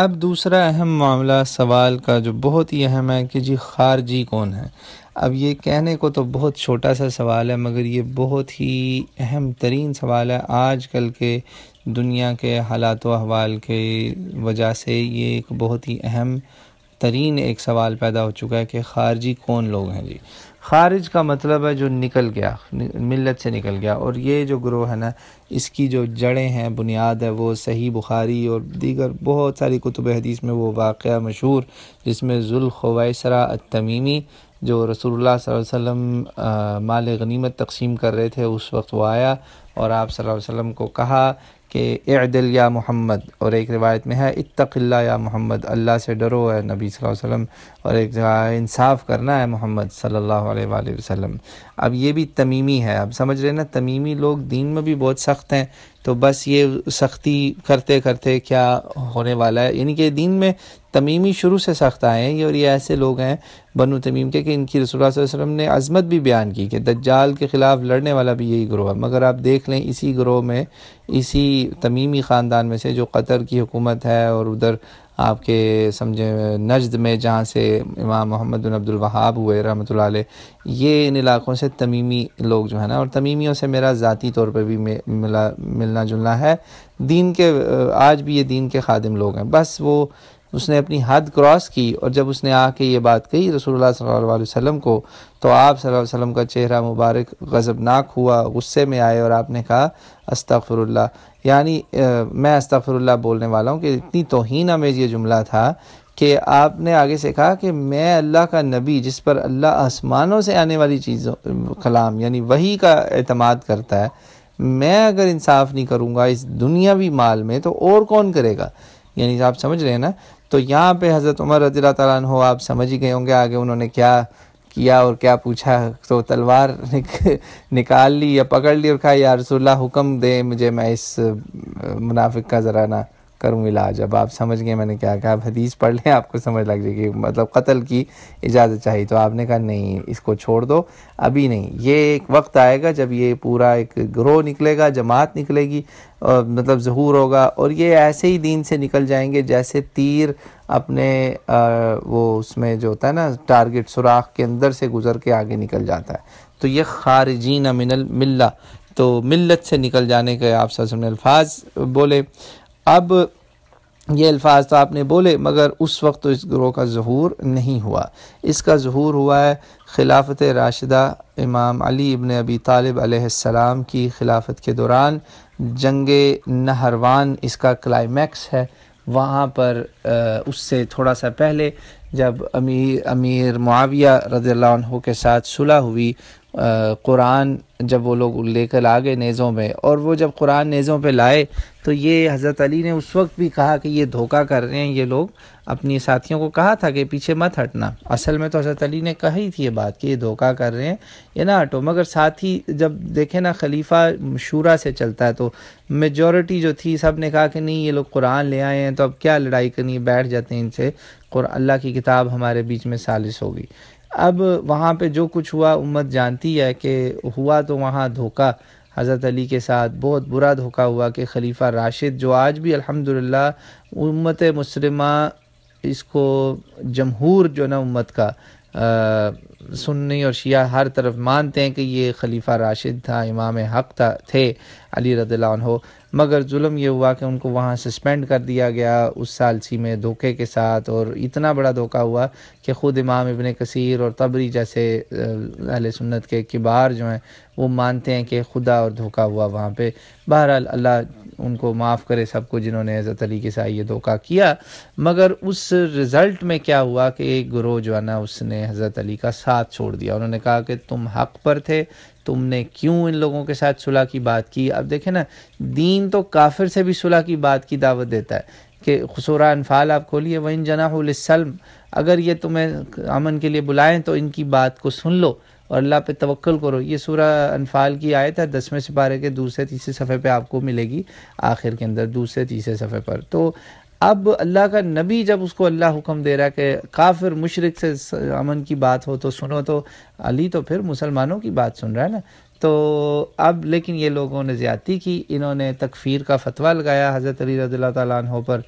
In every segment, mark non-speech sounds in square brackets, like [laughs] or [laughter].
اب دوسرا اہم معاملہ سوال کا جو بہت ہی اہم ہے کہ جی خارجی کون ہے اب یہ کہنے کو تو بہت چھوٹا سا سوال ہے مگر یہ بہت ہی اہم ترین سوال ہے آج کل کے دنیا کے حالات و احوال کے وجہ سے یہ ایک بہت ہی اہم ترین ایک سوال پیدا ہو چکا ہے کہ خارجی کون لوگ ہیں جی خارج کا مطلب ہے جو نکل گیا ملت سے نکل گیا اور یہ جو گروہ ہے نا اس کی جو جڑیں ہیں بنیاد ہے وہ صحیح بخاری اور دیگر بہت ساری کتب حدیث میں وہ واقعہ مشہور جس میں ذوالخویسرا التمیمی تمیمی جو رسول اللہ صلی اللہ علیہ وسلم مال غنیمت تقسیم کر رہے تھے اس وقت وہ آیا اور آپ صلی اللہ علیہ وسلم کو کہا کہ اعدل یا محمد اور ایک روایت میں ہے اتق اللہ یا محمد اللہ سے ڈرو ہے نبی صلی اللہ علیہ وسلم اور ایک جگہ انصاف کرنا ہے محمد صلی اللہ علیہ وآلہ وسلم اب یہ بھی تمیمی ہے اب سمجھ رہے نا تمیمی لوگ دین میں بھی بہت سخت ہیں تو بس یہ سختی کرتے کرتے کیا ہونے والا ہے یعنی کہ دین میں تمیمی شروع سے سخت آئے ہیں یہ اور یہ ایسے لوگ ہیں بنو تمیم کے کہ ان کی رسول اللہ صلی اللہ علیہ وسلم نے عظمت بھی بیان کی کہ دجال کے خلاف لڑنے والا بھی یہی گروہ ہے مگر آپ دیکھ لیں اسی گروہ میں اسی تمیمی خاندان میں سے جو قطر کی حکومت ہے اور ادھر آپ کے سمجھیں نجد میں جہاں سے امام محمد بن عبد الوہاب ہوئے رحمۃ اللہ علیہ یہ ان علاقوں سے تمیمی لوگ جو ہیں نا اور تمیمیوں سے میرا ذاتی طور پہ بھی ملا ملنا جلنا ہے دین کے آج بھی یہ دین کے خادم لوگ ہیں بس وہ اس نے اپنی حد کراس کی اور جب اس نے آ کے یہ بات کہی رسول اللہ صلی اللہ علیہ وسلم کو تو آپ صلی اللہ علیہ وسلم کا چہرہ مبارک غضبناک ناک ہوا غصے میں آئے اور آپ نے کہا استغفر اللہ یعنی میں استغفر اللہ بولنے والا ہوں کہ اتنی توہین امیز یہ جملہ تھا کہ آپ نے آگے سے کہا کہ میں اللہ کا نبی جس پر اللہ آسمانوں سے آنے والی چیزوں کلام یعنی وہی کا اعتماد کرتا ہے میں اگر انصاف نہیں کروں گا اس دنیاوی مال میں تو اور کون کرے گا یعنی آپ سمجھ رہے ہیں نا تو یہاں پہ حضرت عمر رضی اللہ تعالیٰ عنہ آپ سمجھ ہی گئے ہوں گے آگے انہوں نے کیا کیا اور کیا پوچھا تو تلوار [laughs] نکال لی یا پکڑ لی اور کہا یا رسول اللہ حکم دے مجھے میں اس منافق کا ذرا نہ کروں علاج اب آپ سمجھ گئے میں نے کیا کہا آپ حدیث پڑھ لیں آپ کو سمجھ لگ جائے گی مطلب قتل کی اجازت چاہیے تو آپ نے کہا نہیں اس کو چھوڑ دو ابھی نہیں یہ ایک وقت آئے گا جب یہ پورا ایک گروہ نکلے گا جماعت نکلے گی اور مطلب ظہور ہوگا اور یہ ایسے ہی دین سے نکل جائیں گے جیسے تیر اپنے وہ اس میں جو ہوتا ہے نا ٹارگٹ سوراخ کے اندر سے گزر کے آگے نکل جاتا ہے تو یہ خارجین امن الملہ تو ملت سے نکل جانے کے آپ نے الفاظ بولے اب یہ الفاظ تو آپ نے بولے مگر اس وقت تو اس گروہ کا ظہور نہیں ہوا اس کا ظہور ہوا ہے خلافت راشدہ امام علی ابن ابی طالب علیہ السلام کی خلافت کے دوران جنگ نہروان اس کا کلائمیکس ہے وہاں پر اس سے تھوڑا سا پہلے جب امیر امیر معاویہ رضی اللہ عنہ کے ساتھ صلح ہوئی قرآن جب وہ لوگ لے کر آگے نیزوں میں اور وہ جب قرآن نیزوں پہ لائے تو یہ حضرت علی نے اس وقت بھی کہا کہ یہ دھوکہ کر رہے ہیں یہ لوگ اپنی ساتھیوں کو کہا تھا کہ پیچھے مت ہٹنا اصل میں تو حضرت علی نے کہی تھی یہ بات کہ یہ دھوکہ کر رہے ہیں یہ نہ ہٹو مگر ساتھی جب دیکھیں نا خلیفہ شورہ سے چلتا ہے تو میجورٹی جو تھی سب نے کہا کہ نہیں یہ لوگ قرآن لے آئے ہیں تو اب کیا لڑائی کرنی ہے بیٹھ جاتے ہیں ان سے اللہ کی کتاب ہمارے بیچ میں سالس ہوگی اب وہاں پہ جو کچھ ہوا امت جانتی ہے کہ ہوا تو وہاں دھوکہ حضرت علی کے ساتھ بہت برا دھوکہ ہوا کہ خلیفہ راشد جو آج بھی الحمد امت مسلمہ اس کو جمہور جو نا امت کا سننی اور شیعہ ہر طرف مانتے ہیں کہ یہ خلیفہ راشد تھا امام حق تھے علی رضی اللہ عنہ مگر ظلم یہ ہوا کہ ان کو وہاں سسپینڈ کر دیا گیا اس سالسی میں دھوکے کے ساتھ اور اتنا بڑا دھوکہ ہوا کہ خود امام ابن کثیر اور تبری جیسے اہل سنت کے کبار جو ہیں وہ مانتے ہیں کہ خدا اور دھوکہ ہوا وہاں پہ بہرحال اللہ ان کو معاف کرے سب کو جنہوں نے حضرت علی کے ساتھ یہ دھوکہ کیا مگر اس رزلٹ میں کیا ہوا کہ ایک گروہ جو ہے نا اس نے حضرت علی کا ساتھ چھوڑ دیا انہوں نے کہا کہ تم حق پر تھے تم نے کیوں ان لوگوں کے ساتھ صلاح کی بات کی اب دیکھیں نا دین تو کافر سے بھی صلاح کی بات کی دعوت دیتا ہے کہ خسورہ انفال آپ کھولیے وہ ان جناح السلم اگر یہ تمہیں امن کے لیے بلائیں تو ان کی بات کو سن لو اور اللہ پہ توکل کرو یہ سورہ انفال کی آیت ہے دسویں سپارے کے دوسرے تیسرے صفحے پہ آپ کو ملے گی آخر کے اندر دوسرے تیسرے صفحے پر تو اب اللہ کا نبی جب اس کو اللہ حکم دے رہا کہ کافر مشرق سے امن کی بات ہو تو سنو تو علی تو پھر مسلمانوں کی بات سن رہا ہے نا تو اب لیکن یہ لوگوں نے زیادتی کی انہوں نے تکفیر کا فتویٰ لگایا حضرت علی رضی اللہ تعالیٰ عنہ پر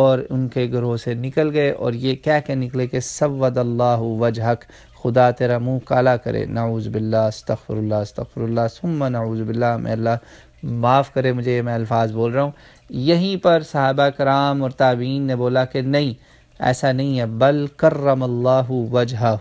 اور ان کے گروہ سے نکل گئے اور یہ کہہ کے نکلے کہ سود اللہ وجہ خدا تیرا منہ کالا کرے نعوذ باللہ استغفر اللہ استغفر اللہ ثم باللہ میں اللہ معاف کرے مجھے یہ میں الفاظ بول رہا ہوں یہیں پر صحابہ کرام اور تابعین نے بولا کہ نہیں ایسا نہیں ہے بل کرم اللہ وجہ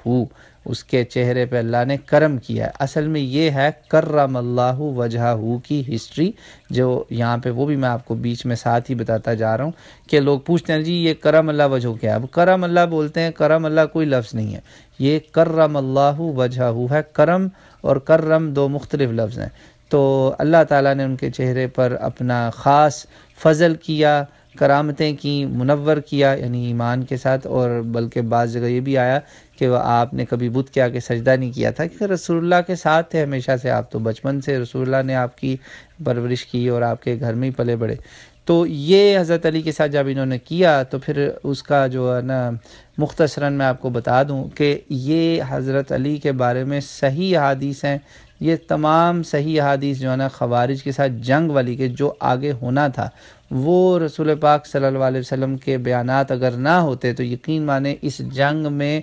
اس کے چہرے پہ اللہ نے کرم کیا ہے اصل میں یہ ہے کرم اللہ وجہ کی ہسٹری جو یہاں پہ وہ بھی میں آپ کو بیچ میں ساتھ ہی بتاتا جا رہا ہوں کہ لوگ پوچھتے ہیں جی یہ کرم اللہ وجہ کیا ہے اب کرم اللہ بولتے ہیں کرم اللہ کوئی لفظ نہیں ہے یہ کرم اللہ وجہ ہے کرم اور کرم دو مختلف لفظ ہیں تو اللہ تعالیٰ نے ان کے چہرے پر اپنا خاص فضل کیا کرامتیں کی منور کیا یعنی ایمان کے ساتھ اور بلکہ بعض جگہ یہ بھی آیا کہ وہ آپ نے کبھی بت کے آگے سجدہ نہیں کیا تھا کہ رسول اللہ کے ساتھ تھے ہمیشہ سے آپ تو بچپن سے رسول اللہ نے آپ کی پرورش کی اور آپ کے گھر میں ہی پلے بڑھے تو یہ حضرت علی کے ساتھ جب انہوں نے کیا تو پھر اس کا جو ہے نا مختصراً میں آپ کو بتا دوں کہ یہ حضرت علی کے بارے میں صحیح حادیث ہیں یہ تمام صحیح حادیث جو ہے نا خوارج کے ساتھ جنگ والی کے جو آگے ہونا تھا وہ رسول پاک صلی اللہ علیہ وسلم کے بیانات اگر نہ ہوتے تو یقین مانے اس جنگ میں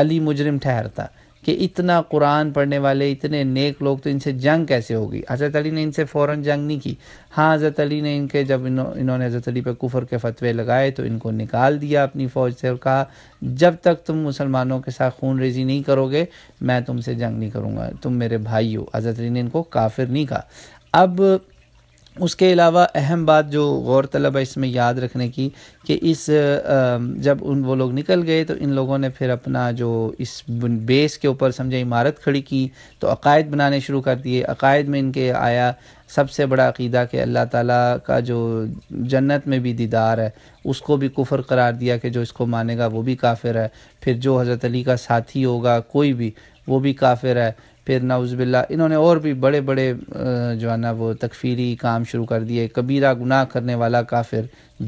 علی مجرم ٹھہرتا کہ اتنا قرآن پڑھنے والے اتنے نیک لوگ تو ان سے جنگ کیسے ہوگی حضرت علی نے ان سے فوراً جنگ نہیں کی ہاں حضرت علی نے ان کے جب انہوں نے حضرت علی پہ کفر کے فتوے لگائے تو ان کو نکال دیا اپنی فوج سے اور کہا جب تک تم مسلمانوں کے ساتھ خون ریزی نہیں کرو گے میں تم سے جنگ نہیں کروں گا تم میرے بھائی ہو حضرت علی نے ان کو کافر نہیں کہا اب اس کے علاوہ اہم بات جو غور طلب ہے اس میں یاد رکھنے کی کہ اس جب ان وہ لوگ نکل گئے تو ان لوگوں نے پھر اپنا جو اس بیس کے اوپر سمجھے عمارت کھڑی کی تو عقائد بنانے شروع کر دیے عقائد میں ان کے آیا سب سے بڑا عقیدہ کہ اللہ تعالیٰ کا جو جنت میں بھی دیدار ہے اس کو بھی کفر قرار دیا کہ جو اس کو مانے گا وہ بھی کافر ہے پھر جو حضرت علی کا ساتھی ہوگا کوئی بھی وہ بھی کافر ہے پھر نعوذ باللہ انہوں نے اور بھی بڑے بڑے جو ہے نا وہ تکفیری کام شروع کر دیے کبیرہ گناہ کرنے والا کافر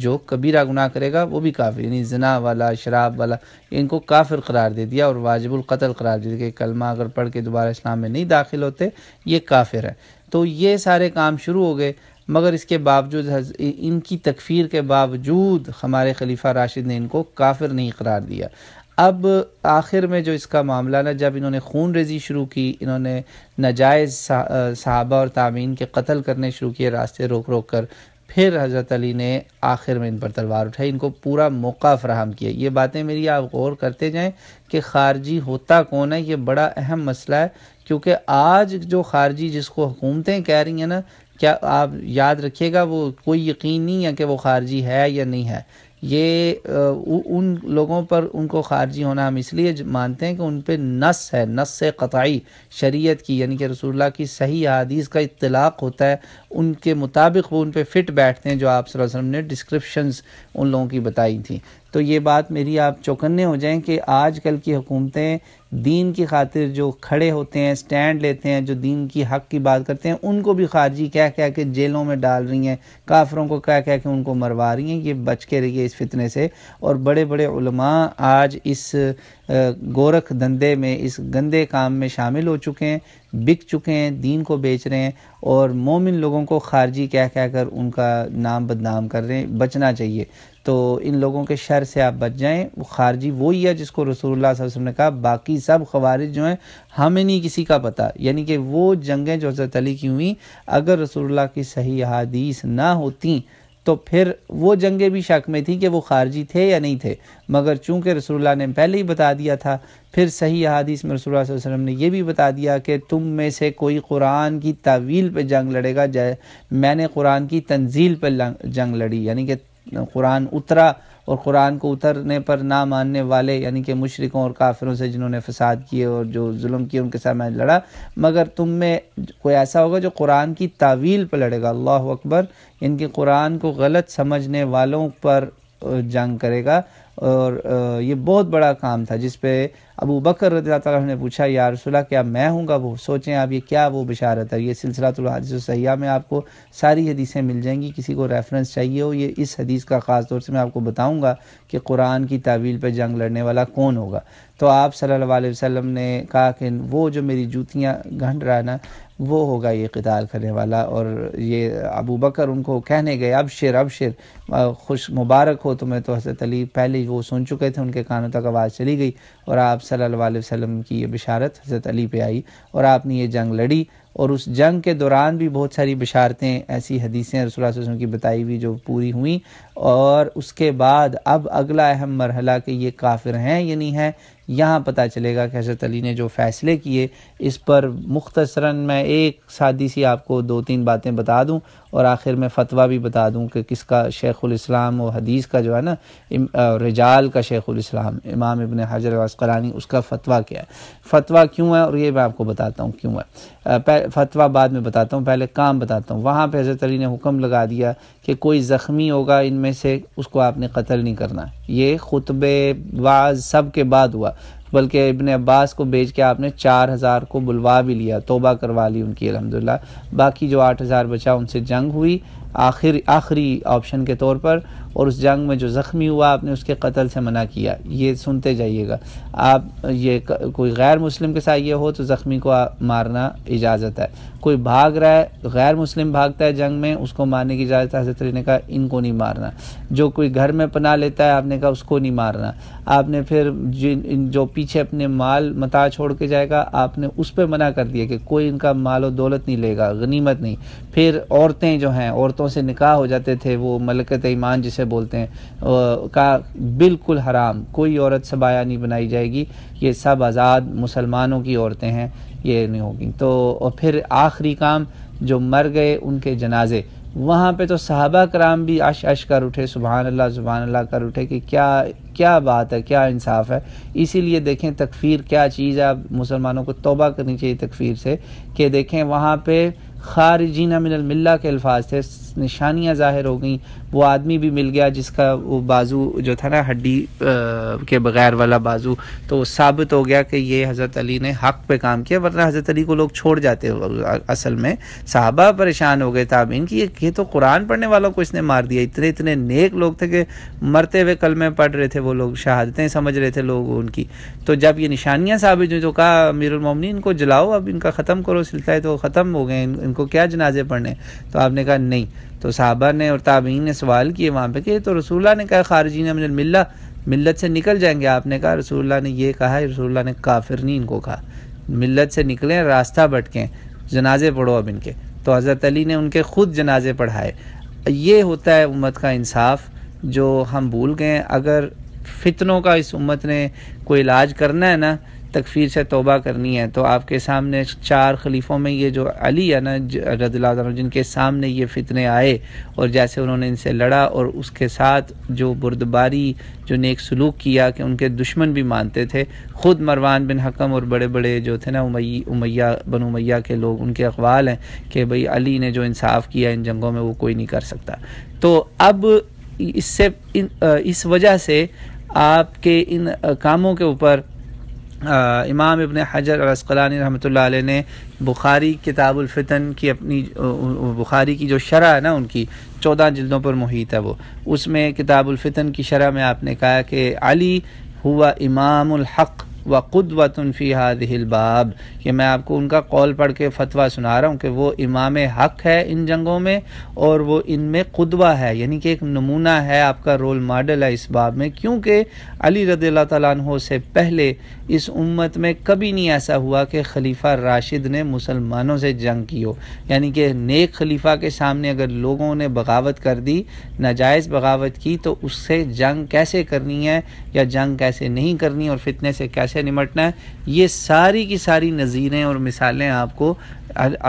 جو کبیرہ گناہ کرے گا وہ بھی کافر یعنی زنا والا شراب والا ان کو کافر قرار دے دیا اور واجب القتل قرار دے دیا کہ کلمہ اگر پڑھ کے دوبارہ اسلام میں نہیں داخل ہوتے یہ کافر ہے تو یہ سارے کام شروع ہو گئے مگر اس کے باوجود ان کی تکفیر کے باوجود ہمارے خلیفہ راشد نے ان کو کافر نہیں قرار دیا اب آخر میں جو اس کا معاملہ نا جب انہوں نے خون ریزی شروع کی انہوں نے نجائز صحابہ اور تعمین کے قتل کرنے شروع کیے راستے روک روک کر پھر حضرت علی نے آخر میں ان پر تلوار اٹھائی ان کو پورا موقع فراہم کیا یہ باتیں میری آپ غور کرتے جائیں کہ خارجی ہوتا کون ہے یہ بڑا اہم مسئلہ ہے کیونکہ آج جو خارجی جس کو حکومتیں کہہ رہی ہیں نا کیا آپ یاد رکھیے گا وہ کوئی یقین نہیں ہے کہ وہ خارجی ہے یا نہیں ہے یہ ان لوگوں پر ان کو خارجی ہونا ہم اس لیے مانتے ہیں کہ ان پہ نس ہے نس قطعی شریعت کی یعنی کہ رسول اللہ کی صحیح حادیث کا اطلاق ہوتا ہے ان کے مطابق وہ ان پہ فٹ بیٹھتے ہیں جو آپ صلی اللہ علیہ وسلم نے ڈسکرپشنز ان لوگوں کی بتائی تھیں تو یہ بات میری آپ چوکنے ہو جائیں کہ آج کل کی حکومتیں دین کی خاطر جو کھڑے ہوتے ہیں سٹینڈ لیتے ہیں جو دین کی حق کی بات کرتے ہیں ان کو بھی خارجی کہہ کہہ کے جیلوں میں ڈال رہی ہیں کافروں کو کہہ کہہ کے ان کو مروا رہی ہیں یہ بچ کے رہیے اس فتنے سے اور بڑے بڑے علماء آج اس گورکھ دھندے میں اس گندے کام میں شامل ہو چکے ہیں بک چکے ہیں دین کو بیچ رہے ہیں اور مومن لوگوں کو خارجی کہہ کہہ کر ان کا نام بدنام کر رہے ہیں بچنا چاہیے تو ان لوگوں کے شر سے آپ بچ جائیں وہ خارجی وہی ہے جس کو رسول اللہ صلی اللہ علیہ وسلم نے کہا باقی سب خوارج جو ہیں ہمیں نہیں کسی کا پتہ یعنی کہ وہ جنگیں جو حضرت علی کی ہوئیں اگر رسول اللہ کی صحیح حادیث نہ ہوتیں تو پھر وہ جنگیں بھی شک میں تھیں کہ وہ خارجی تھے یا نہیں تھے مگر چونکہ رسول اللہ نے پہلے ہی بتا دیا تھا پھر صحیح حادیث میں رسول اللہ صلی اللہ علیہ وسلم نے یہ بھی بتا دیا کہ تم میں سے کوئی قرآن کی تعویل پہ جنگ لڑے گا جائے میں نے قرآن کی تنزیل پہ جنگ لڑی یعنی کہ قرآن اترا اور قرآن کو اترنے پر نہ ماننے والے یعنی کہ مشرقوں اور کافروں سے جنہوں نے فساد کیے اور جو ظلم کیے ان کے ساتھ میں لڑا مگر تم میں کوئی ایسا ہوگا جو قرآن کی تعویل پر لڑے گا اللہ اکبر ان کے قرآن کو غلط سمجھنے والوں پر جنگ کرے گا اور یہ بہت بڑا کام تھا جس پہ ابو بکر رضی اللہ تعالیٰ نے پوچھا یا رسول اللہ کیا میں ہوں گا وہ سوچیں آپ یہ کیا وہ بشارت ہے یہ سلسلہ الحادث حاض میں آپ کو ساری حدیثیں مل جائیں گی کسی کو ریفرنس چاہیے ہو یہ اس حدیث کا خاص طور سے میں آپ کو بتاؤں گا کہ قرآن کی تعویل پہ جنگ لڑنے والا کون ہوگا تو آپ صلی اللہ علیہ وسلم نے کہا کہ وہ جو میری جوتیاں گھنٹ رہا ہے نا وہ ہوگا یہ قتال کرنے والا اور یہ ابو بکر ان کو کہنے گئے اب شیر اب شیر خوش مبارک ہو تمہیں تو حضرت علی پہلے وہ سن چکے تھے ان کے کانوں تک آواز چلی گئی اور آپ صلی اللہ علیہ وسلم کی یہ بشارت حضرت علی پہ آئی اور آپ نے یہ جنگ لڑی اور اس جنگ کے دوران بھی بہت ساری بشارتیں ایسی حدیثیں رسول اللہ صلی اللہ علیہ وسلم کی بتائی ہوئی جو پوری ہوئیں اور اس کے بعد اب اگلا اہم مرحلہ کہ یہ کافر ہیں یا نہیں ہیں یہاں پتہ چلے گا کہ حضرت علی نے جو فیصلے کیے اس پر مختصراً میں ایک سادی سی آپ کو دو تین باتیں بتا دوں اور آخر میں فتویٰ بھی بتا دوں کہ کس کا شیخ الاسلام و حدیث کا جو ہے نا رجال کا شیخ الاسلام امام ابن حجر کلانی اس کا فتویٰ کیا ہے فتویٰ کیوں ہے اور یہ میں آپ کو بتاتا ہوں کیوں ہے فتویٰ بعد میں بتاتا ہوں پہلے کام بتاتا ہوں وہاں پہ حضرت علی نے حکم لگا دیا کہ کوئی زخمی ہوگا ان میں سے اس کو آپ نے قتل نہیں کرنا یہ خطبے بعض سب کے بعد ہوا بلکہ ابن عباس کو بھیج کے آپ نے چار ہزار کو بلوا بھی لیا توبہ کروا لی ان کی الحمدللہ باقی جو آٹھ ہزار بچا ان سے جنگ ہوئی آخر آخری آپشن کے طور پر اور اس جنگ میں جو زخمی ہوا آپ نے اس کے قتل سے منع کیا یہ سنتے جائیے گا آپ یہ کوئی غیر مسلم کے ساتھ یہ ہو تو زخمی کو مارنا اجازت ہے کوئی بھاگ رہا ہے غیر مسلم بھاگتا ہے جنگ میں اس کو مارنے کی اجازت ہے حضرت علی نے کہا ان کو نہیں مارنا جو کوئی گھر میں پناہ لیتا ہے آپ نے کہا اس کو نہیں مارنا آپ نے پھر جو پیچھے اپنے مال متا چھوڑ کے جائے گا آپ نے اس پہ منع کر دیا کہ کوئی ان کا مال و دولت نہیں لے گا غنیمت نہیں پھر عورتیں جو ہیں عورتوں سے نکاح ہو جاتے تھے وہ ملکت ایمان جسے بولتے ہیں بالکل حرام کوئی عورت سبایا نہیں بنائی جائے گی یہ سب آزاد مسلمانوں کی عورتیں ہیں یہ نہیں ہوگی تو پھر آخری کام جو مر گئے ان کے جنازے وہاں پہ تو صحابہ کرام بھی اش عش کر اٹھے سبحان اللہ سبحان اللہ کر اٹھے کہ کیا کیا بات ہے کیا انصاف ہے اسی لیے دیکھیں تکفیر کیا چیز ہے مسلمانوں کو توبہ کرنی چاہیے تکفیر سے کہ دیکھیں وہاں پہ خارجین من الملہ کے الفاظ تھے نشانیاں ظاہر ہو گئیں وہ آدمی بھی مل گیا جس کا وہ بازو جو تھا نا ہڈی کے بغیر والا بازو تو ثابت ہو گیا کہ یہ حضرت علی نے حق پہ کام کیا ورنہ حضرت علی کو لوگ چھوڑ جاتے اصل میں صحابہ پریشان ہو گئے تابعین کی یہ تو قرآن پڑھنے والوں کو اس نے مار دیا اتنے اتنے نیک لوگ تھے کہ مرتے ہوئے کل میں پڑھ رہے تھے وہ لوگ شہادتیں سمجھ رہے تھے لوگ ان کی تو جب یہ نشانیاں ثابت ہوئیں تو کہا امیر المومنین ان کو جلاؤ اب ان کا ختم کرو سلسلہ ہے تو ختم ہو گئے ان کو کیا جنازے پڑھنے تو آپ نے کہا نہیں تو صحابہ نے اور تابعین نے سوال کیے وہاں پہ کہ تو رسول اللہ نے کہا خارجین من الملہ ملت سے نکل جائیں گے آپ نے کہا رسول اللہ نے یہ کہا ہے رسول اللہ نے کافر نہیں ان کو کہا ملت سے نکلیں راستہ بٹکیں جنازے پڑھو اب ان کے تو حضرت علی نے ان کے خود جنازے پڑھائے یہ ہوتا ہے امت کا انصاف جو ہم بھول گئے اگر فتنوں کا اس امت نے کوئی علاج کرنا ہے نا تکفیر سے توبہ کرنی ہے تو آپ کے سامنے چار خلیفوں میں یہ جو علی ہے نا رضی اللہ عنہ جن کے سامنے یہ فتنے آئے اور جیسے انہوں نے ان سے لڑا اور اس کے ساتھ جو بردباری جو نیک سلوک کیا کہ ان کے دشمن بھی مانتے تھے خود مروان بن حکم اور بڑے بڑے جو تھے نا امیہ بن امیہ کے لوگ ان کے اقوال ہیں کہ بھئی علی نے جو انصاف کیا ان جنگوں میں وہ کوئی نہیں کر سکتا تو اب اس سے اس وجہ سے آپ کے ان کاموں کے اوپر امام ابن حجر اسقلانی رحمۃ اللہ علیہ نے بخاری کتاب الفتن کی اپنی بخاری کی جو شرح ہے نا ان کی چودہ جلدوں پر محیط ہے وہ اس میں کتاب الفتن کی شرح میں آپ نے کہا کہ علی ہوا امام الحق و خط و تنفی الباب یہ میں آپ کو ان کا قول پڑھ کے فتویٰ سنا رہا ہوں کہ وہ امام حق ہے ان جنگوں میں اور وہ ان میں قدوہ ہے یعنی کہ ایک نمونہ ہے آپ کا رول ماڈل ہے اس باب میں کیونکہ علی رضی اللہ تعالیٰ عنہ سے پہلے اس امت میں کبھی نہیں ایسا ہوا کہ خلیفہ راشد نے مسلمانوں سے جنگ کی ہو یعنی کہ نیک خلیفہ کے سامنے اگر لوگوں نے بغاوت کر دی ناجائز بغاوت کی تو اس سے جنگ کیسے کرنی ہے یا جنگ کیسے نہیں کرنی اور فتنے سے کیسے نمٹنا ہے یہ ساری کی ساری نظیریں اور مثالیں آپ کو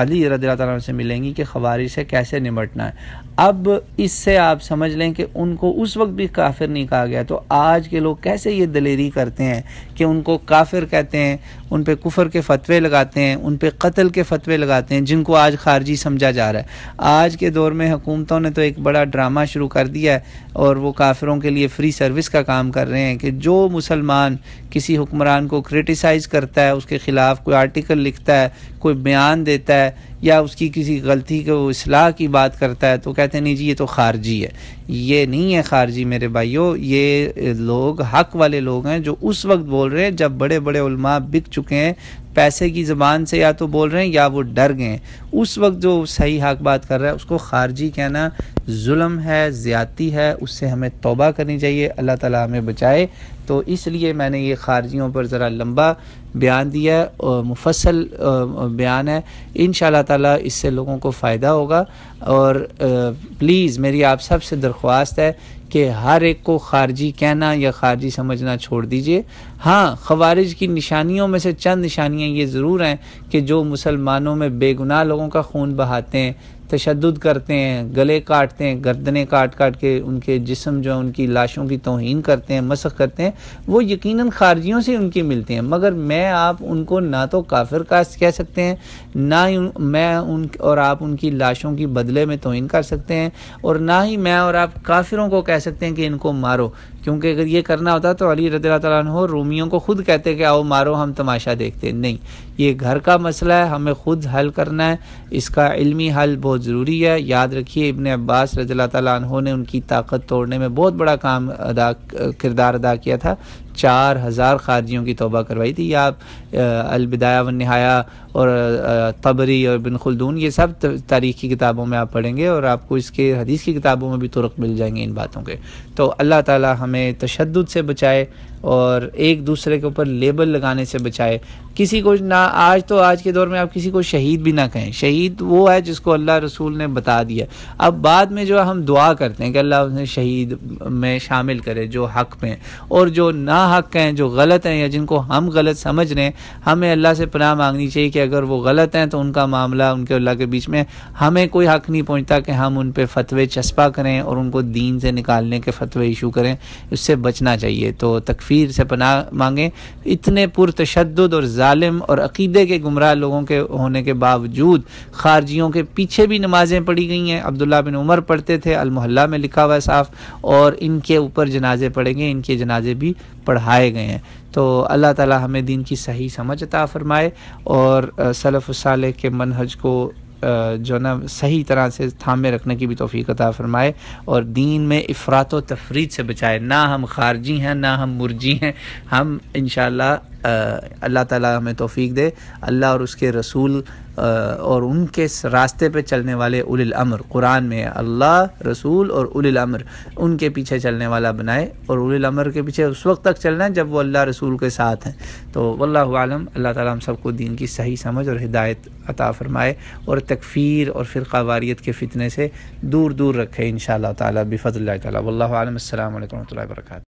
علی رضی اللہ تعالیٰ سے ملیں گی کہ خوارج سے کیسے نمٹنا ہے اب اس سے آپ سمجھ لیں کہ ان کو اس وقت بھی کافر نہیں کہا گیا تو آج کے لوگ کیسے یہ دلیری کرتے ہیں کہ ان کو کافر کہتے ہیں ان پہ کفر کے فتوے لگاتے ہیں ان پہ قتل کے فتوے لگاتے ہیں جن کو آج خارجی سمجھا جا رہا ہے آج کے دور میں حکومتوں نے تو ایک بڑا ڈرامہ شروع کر دیا ہے اور وہ کافروں کے لیے فری سروس کا کام کر رہے ہیں کہ جو مسلمان کسی حکمران کو کرٹیسائز کرتا ہے اس کے خلاف کوئی آرٹیکل لکھتا ہے کوئی بیان دیتا ہے یا اس کی کسی غلطی کے وہ اصلاح کی بات کرتا ہے تو کہتے ہیں نہیں جی یہ تو خارجی ہے یہ نہیں ہے خارجی میرے بھائیوں یہ لوگ حق والے لوگ ہیں جو اس وقت بول رہے ہیں جب بڑے بڑے علماء بک چکے ہیں پیسے کی زبان سے یا تو بول رہے ہیں یا وہ ڈر گئے ہیں اس وقت جو صحیح حق بات کر رہا ہے اس کو خارجی کہنا ظلم ہے زیادتی ہے اس سے ہمیں توبہ کرنی چاہیے اللہ تعالیٰ ہمیں بچائے تو اس لیے میں نے یہ خارجیوں پر ذرا لمبا بیان دیا ہے مفصل بیان ہے ان شاء اللہ تعالیٰ اس سے لوگوں کو فائدہ ہوگا اور پلیز میری آپ سب سے درخواست ہے کہ ہر ایک کو خارجی کہنا یا خارجی سمجھنا چھوڑ دیجئے ہاں خوارج کی نشانیوں میں سے چند نشانیاں یہ ضرور ہیں کہ جو مسلمانوں میں بے گناہ لوگوں کا خون بہاتے ہیں تشدد کرتے ہیں گلے کاٹتے ہیں گردنیں کاٹ کاٹ کے ان کے جسم جو ہے ان کی لاشوں کی توہین کرتے ہیں مسخ کرتے ہیں وہ یقیناً خارجیوں سے ان کی ملتے ہیں مگر میں آپ ان کو نہ تو کافر کاشت کہہ سکتے ہیں نہ ہی میں ان اور آپ ان کی لاشوں کی بدلے میں توہین کر سکتے ہیں اور نہ ہی میں اور آپ کافروں کو کہہ سکتے ہیں کہ ان کو مارو کیونکہ اگر یہ کرنا ہوتا تو علی رضی اللہ تعالیٰ عنہ رومیوں کو خود کہتے کہ آؤ مارو ہم تماشا دیکھتے نہیں یہ گھر کا مسئلہ ہے ہمیں خود حل کرنا ہے اس کا علمی حل بہت ضروری ہے یاد رکھیے ابن عباس رضی اللہ تعالیٰ عنہ نے ان کی طاقت توڑنے میں بہت بڑا کام ادا کردار ادا کیا تھا چار ہزار خارجیوں کی توبہ کروائی تھی یا آپ الوداع و نہایا اور طبری اور خلدون یہ سب تاریخی کتابوں میں آپ پڑھیں گے اور آپ کو اس کے حدیث کی کتابوں میں بھی طرق مل جائیں گے ان باتوں کے تو اللہ تعالی ہمیں تشدد سے بچائے اور ایک دوسرے کے اوپر لیبل لگانے سے بچائے کسی کو نہ آج تو آج کے دور میں آپ کسی کو شہید بھی نہ کہیں شہید وہ ہے جس کو اللہ رسول نے بتا دیا اب بعد میں جو ہم دعا کرتے ہیں کہ اللہ اس نے شہید میں شامل کرے جو حق میں اور جو نا حق ہیں جو غلط ہیں یا جن کو ہم غلط سمجھ رہے ہیں ہمیں اللہ سے پناہ مانگنی چاہیے کہ اگر وہ غلط ہیں تو ان کا معاملہ ان کے اللہ کے بیچ میں ہمیں کوئی حق نہیں پہنچتا کہ ہم ان پہ فتوے چسپا کریں اور ان کو دین سے نکالنے کے فتوے ایشو کریں اس سے بچنا چاہیے تو تق تکفیر سے پناہ مانگیں اتنے پرتشدد اور ظالم اور عقیدے کے گمراہ لوگوں کے ہونے کے باوجود خارجیوں کے پیچھے بھی نمازیں پڑھی گئی ہیں عبداللہ بن عمر پڑھتے تھے المحلہ میں لکھا ہوا صاف اور ان کے اوپر جنازے پڑھیں گے ان کے جنازے بھی پڑھائے گئے ہیں تو اللہ تعالی ہمیں دین کی صحیح سمجھ عطا فرمائے اور صلف صالح کے منہج کو جو نا صحیح طرح سے تھامے رکھنے کی بھی توفیق عطا فرمائے اور دین میں افراد و تفرید سے بچائے نہ ہم خارجی ہیں نہ ہم مرجی ہیں ہم انشاءاللہ اللہ تعالیٰ ہمیں توفیق دے اللہ اور اس کے رسول اور ان کے راستے پہ چلنے والے الامر قرآن میں اللہ رسول اور الامر ان کے پیچھے چلنے والا بنائے اور اولی الامر کے پیچھے اس وقت تک چلنا ہے جب وہ اللہ رسول کے ساتھ ہیں تو واللہ عالم اللہ تعالیٰ ہم سب کو دین کی صحیح سمجھ اور ہدایت عطا فرمائے اور تکفیر اور فرقہ واریت کے فتنے سے دور دور رکھے ان شاء اللہ تعالیٰ بفضل اللہ تعالیٰ واللہ عالم السلام علیکم اللہ وبرکاتہ